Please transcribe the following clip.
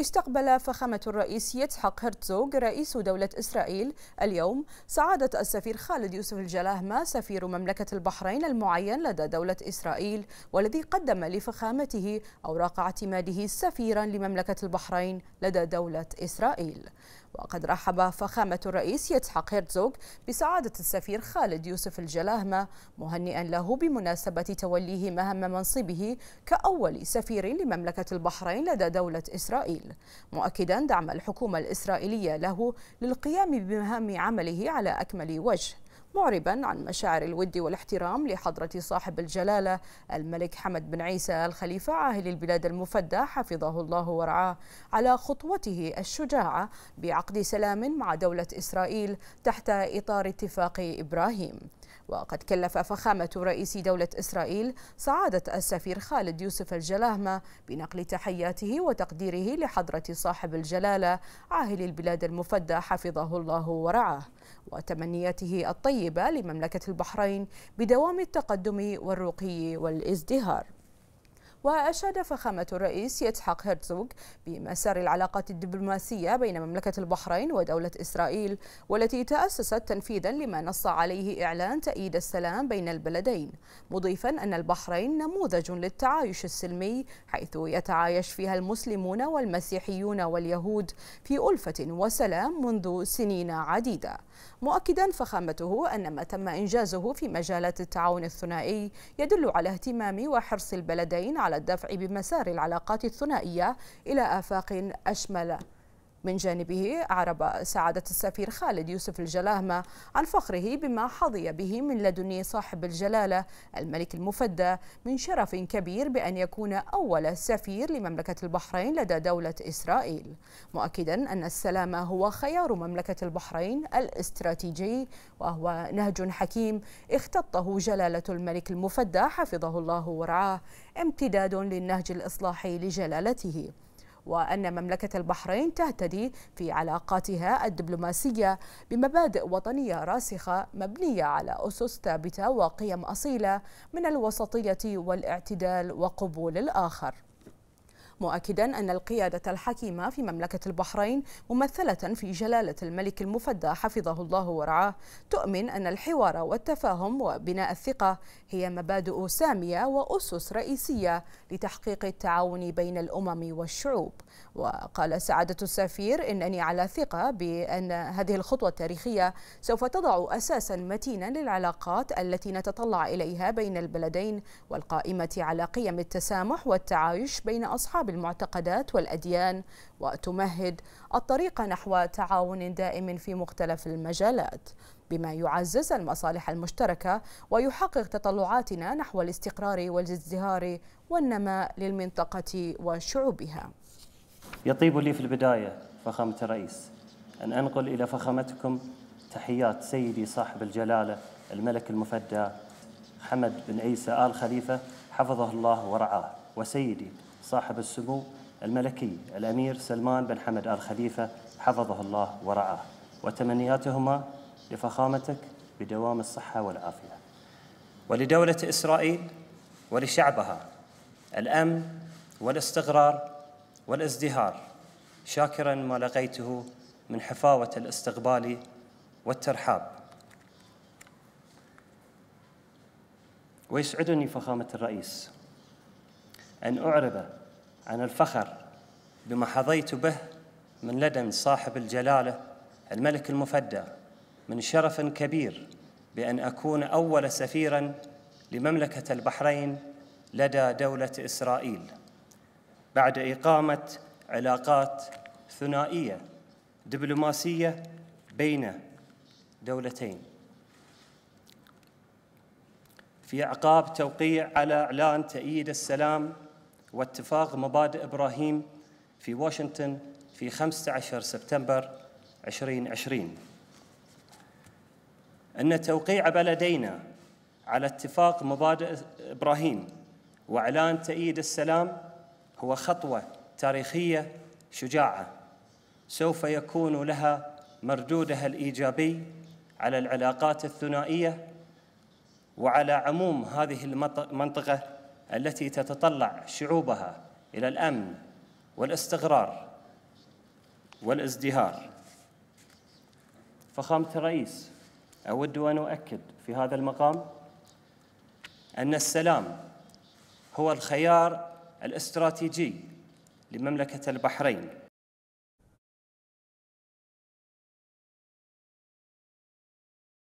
استقبل فخامة الرئيس يتحق هرتزوغ رئيس دولة إسرائيل اليوم سعادة السفير خالد يوسف الجلاهمة سفير مملكة البحرين المعين لدى دولة إسرائيل والذي قدم لفخامته أوراق اعتماده سفيرا لمملكة البحرين لدى دولة إسرائيل وقد رحب فخامة الرئيس يتحق هيرتزوغ بسعادة السفير خالد يوسف الجلاهمة مهنئا له بمناسبة توليه مهام منصبه كأول سفير لمملكة البحرين لدى دولة إسرائيل مؤكدا دعم الحكومة الإسرائيلية له للقيام بمهام عمله على أكمل وجه معربا عن مشاعر الود والاحترام لحضرة صاحب الجلالة الملك حمد بن عيسى الخليفة عاهل البلاد المفدى حفظه الله ورعاه على خطوته الشجاعة بعقد سلام مع دولة إسرائيل تحت إطار اتفاق إبراهيم وقد كلف فخامة رئيس دولة إسرائيل سعادة السفير خالد يوسف الجلاهمة بنقل تحياته وتقديره لحضرة صاحب الجلالة عاهل البلاد المفدى حفظه الله ورعاه وتمنياته الطيبة لمملكة البحرين بدوام التقدم والرقي والازدهار وأشاد فخامة الرئيس يتحق هرتزوغ بمسار العلاقات الدبلوماسية بين مملكة البحرين ودولة إسرائيل والتي تأسست تنفيذا لما نص عليه إعلان تأييد السلام بين البلدين مضيفا أن البحرين نموذج للتعايش السلمي حيث يتعايش فيها المسلمون والمسيحيون واليهود في ألفة وسلام منذ سنين عديدة مؤكدا فخامته أن ما تم إنجازه في مجالات التعاون الثنائي يدل على اهتمام وحرص البلدين على الدفع بمسار العلاقات الثنائية إلى آفاق أشمل من جانبه أعرب سعادة السفير خالد يوسف الجلاهمة عن فخره بما حظي به من لدن صاحب الجلالة الملك المفدى من شرف كبير بأن يكون أول سفير لمملكة البحرين لدى دولة إسرائيل مؤكدا أن السلام هو خيار مملكة البحرين الاستراتيجي وهو نهج حكيم اختطه جلالة الملك المفدى حفظه الله ورعاه امتداد للنهج الإصلاحي لجلالته وأن مملكة البحرين تهتدي في علاقاتها الدبلوماسية بمبادئ وطنية راسخة مبنية على أسس ثابتة وقيم أصيلة من الوسطية والاعتدال وقبول الآخر مؤكدا أن القيادة الحكيمة في مملكة البحرين ممثلة في جلالة الملك المفدى حفظه الله ورعاه تؤمن أن الحوار والتفاهم وبناء الثقة هي مبادئ سامية وأسس رئيسية لتحقيق التعاون بين الأمم والشعوب وقال سعادة السفير إنني على ثقة بأن هذه الخطوة التاريخية سوف تضع أساسا متينا للعلاقات التي نتطلع إليها بين البلدين والقائمة على قيم التسامح والتعايش بين أصحاب بالمعتقدات والأديان وتمهد الطريق نحو تعاون دائم في مختلف المجالات بما يعزز المصالح المشتركة ويحقق تطلعاتنا نحو الاستقرار والازدهار والنماء للمنطقة وشعوبها يطيب لي في البداية فخامة الرئيس أن أنقل إلى فخامتكم تحيات سيدي صاحب الجلالة الملك المفدى حمد بن عيسى آل خليفة حفظه الله ورعاه وسيدي صاحب السمو الملكي الأمير سلمان بن حمد آل خليفة حفظه الله ورعاه وتمنياتهما لفخامتك بدوام الصحة والعافية ولدولة إسرائيل ولشعبها الأمن والاستقرار والازدهار شاكرا ما لقيته من حفاوة الاستقبال والترحاب ويسعدني فخامة الرئيس أن أعرب عن الفخر بما حظيت به من لدن صاحب الجلالة الملك المفدى من شرف كبير بأن أكون أول سفيرا لمملكة البحرين لدى دولة إسرائيل بعد إقامة علاقات ثنائية دبلوماسية بين دولتين في أعقاب توقيع على إعلان تأييد السلام واتفاق مبادئ إبراهيم في واشنطن في 15 سبتمبر 2020 أن توقيع بلدينا على اتفاق مبادئ إبراهيم وإعلان تأييد السلام هو خطوة تاريخية شجاعة سوف يكون لها مردودها الإيجابي على العلاقات الثنائية وعلى عموم هذه المنطقة التي تتطلع شعوبها الى الامن والاستقرار والازدهار فخامه الرئيس اود ان اؤكد في هذا المقام ان السلام هو الخيار الاستراتيجي لمملكه البحرين